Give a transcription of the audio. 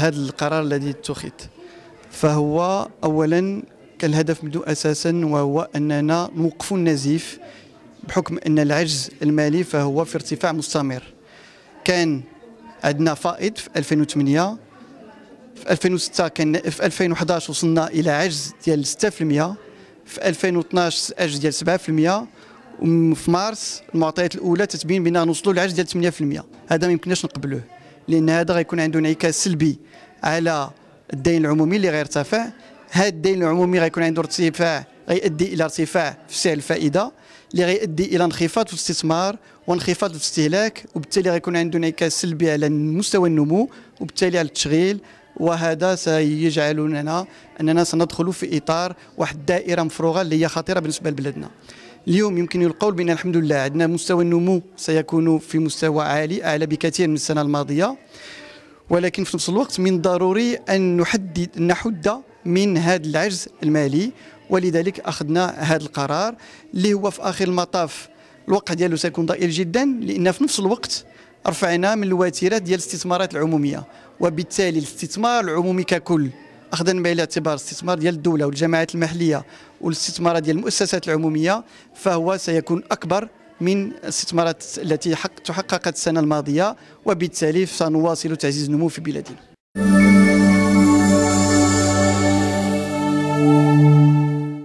هذا القرار الذي اتخذ فهو اولا كان الهدف منذ اساسا وهو اننا نوقف النزيف بحكم ان العجز المالي فهو في ارتفاع مستمر كان عندنا فائض في 2008 في 2006 كان في 2011 وصلنا الى عجز ديال 6% في 2012 عجز ديال 7% وفي مارس المعطيات الاولى تتبين بان نوصلوا لعجز ديال 8% هذا ما يمكنناش نقبلوه لان هذا غيكون عنده انعكاس سلبي على الدين العمومي اللي غيرتفع هذا الدين العمومي غيكون عنده ارتفاع غيؤدي الى ارتفاع في سعر الفائده اللي غيؤدي الى انخفاض في الاستثمار وانخفاض في الاستهلاك وبالتالي غيكون عنده انعكاس سلبي على مستوى النمو وبالتالي على التشغيل وهذا سيجعلنا اننا سندخل في اطار واحد الدائره مفروغه اللي هي خطيره بالنسبه لبلادنا اليوم يمكن القول بان الحمد لله عندنا مستوى النمو سيكون في مستوى عالي اعلى بكثير من السنه الماضيه ولكن في نفس الوقت من ضروري ان نحدد نحد من هذا العجز المالي ولذلك اخذنا هذا القرار اللي هو في اخر المطاف الوقع ديالو سيكون ضئيل جدا لان في نفس الوقت رفعنا من الوتيره ديال الاستثمارات العموميه وبالتالي الاستثمار العمومي ككل اخذا بعين الاعتبار الاستثمار ديال الدوله والجماعات المحليه والاستثمارات ديال المؤسسات العموميه فهو سيكون اكبر من الاستثمارات التي تحققت السنه الماضيه وبالتالي سنواصل تعزيز النمو في بلادنا